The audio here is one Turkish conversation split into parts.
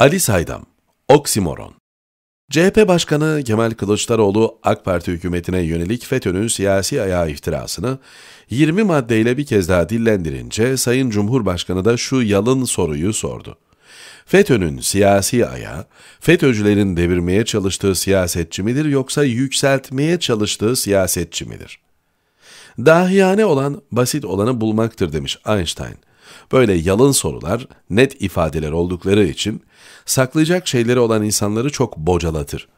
Ali Saydam, Oksimoron CHP Başkanı Kemal Kılıçdaroğlu, AK Parti hükümetine yönelik FETÖ'nün siyasi ayağı iftirasını 20 maddeyle bir kez daha dillendirince Sayın Cumhurbaşkanı da şu yalın soruyu sordu. FETÖ'nün siyasi ayağı, FETÖ'cülerin devirmeye çalıştığı siyasetçi midir yoksa yükseltmeye çalıştığı siyasetçi midir? Dahiyane olan basit olanı bulmaktır demiş Einstein. Böyle yalın sorular, net ifadeler oldukları için saklayacak şeyleri olan insanları çok bocalatır.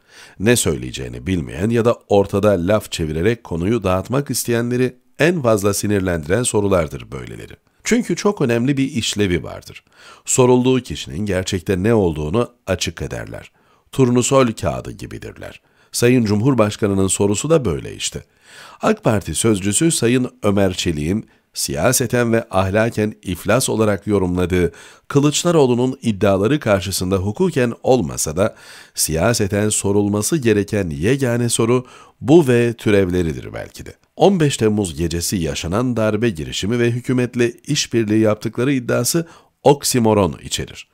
Ne söyleyeceğini bilmeyen ya da ortada laf çevirerek konuyu dağıtmak isteyenleri en fazla sinirlendiren sorulardır böyleleri. Çünkü çok önemli bir işlevi vardır. Sorulduğu kişinin gerçekte ne olduğunu açık ederler. Turnusol kağıdı gibidirler. Sayın Cumhurbaşkanı'nın sorusu da böyle işte. AK Parti sözcüsü Sayın Ömer Çelik'in siyaseten ve ahlaken iflas olarak yorumladığı Kılıçdaroğlu'nun iddiaları karşısında hukuken olmasa da siyaseten sorulması gereken yegane soru bu ve türevleridir belki de. 15 Temmuz gecesi yaşanan darbe girişimi ve hükümetle işbirliği yaptıkları iddiası oksimoron içerir.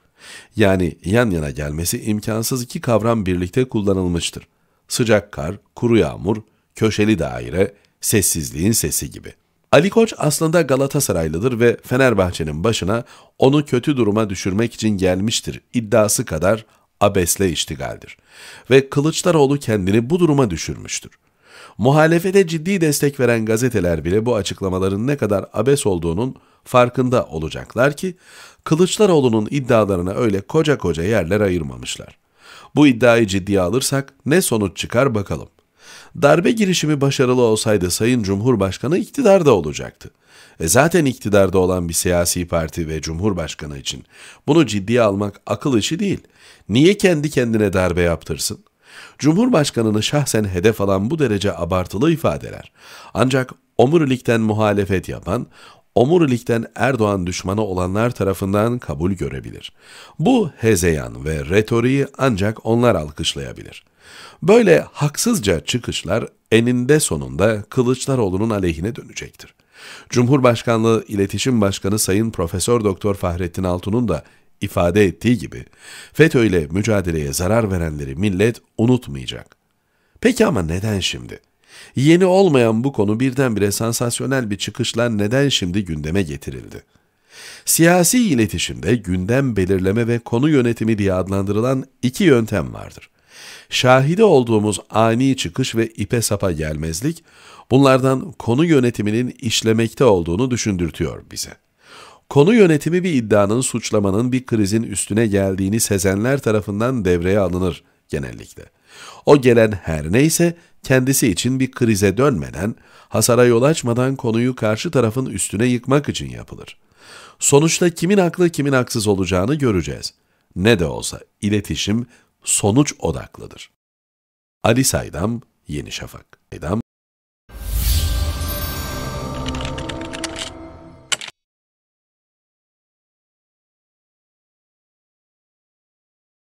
Yani yan yana gelmesi imkansız iki kavram birlikte kullanılmıştır. Sıcak kar, kuru yağmur, köşeli daire, sessizliğin sesi gibi.'' Ali Koç aslında Galatasaraylıdır ve Fenerbahçe'nin başına onu kötü duruma düşürmek için gelmiştir iddiası kadar abesle iştigaldir. Ve Kılıçdaroğlu kendini bu duruma düşürmüştür. Muhalefete ciddi destek veren gazeteler bile bu açıklamaların ne kadar abes olduğunun farkında olacaklar ki Kılıçdaroğlu'nun iddialarına öyle koca koca yerler ayırmamışlar. Bu iddiayı ciddiye alırsak ne sonuç çıkar bakalım. Darbe girişimi başarılı olsaydı Sayın Cumhurbaşkanı iktidarda olacaktı. E zaten iktidarda olan bir siyasi parti ve cumhurbaşkanı için bunu ciddiye almak akıl işi değil. Niye kendi kendine darbe yaptırsın? Cumhurbaşkanını şahsen hedef alan bu derece abartılı ifadeler. Ancak omurilikten muhalefet yapan, omurilikten Erdoğan düşmanı olanlar tarafından kabul görebilir. Bu hezeyan ve retoriği ancak onlar alkışlayabilir. Böyle haksızca çıkışlar eninde sonunda Kılıçdaroğlu'nun aleyhine dönecektir. Cumhurbaşkanlığı İletişim Başkanı Sayın Profesör Doktor Fahrettin Altun'un da ifade ettiği gibi FETÖ ile mücadeleye zarar verenleri millet unutmayacak. Peki ama neden şimdi? Yeni olmayan bu konu birdenbire sansasyonel bir çıkışla neden şimdi gündeme getirildi? Siyasi iletişimde gündem belirleme ve konu yönetimi diye adlandırılan iki yöntem vardır. Şahide olduğumuz ani çıkış ve ipe sapa gelmezlik, bunlardan konu yönetiminin işlemekte olduğunu düşündürtüyor bize. Konu yönetimi bir iddianın, suçlamanın, bir krizin üstüne geldiğini sezenler tarafından devreye alınır genellikle. O gelen her neyse kendisi için bir krize dönmeden, hasara yol açmadan konuyu karşı tarafın üstüne yıkmak için yapılır. Sonuçta kimin haklı kimin haksız olacağını göreceğiz. Ne de olsa iletişim sonuç odaklıdır. Ali Saydam, Yeni Şafak. Saydam,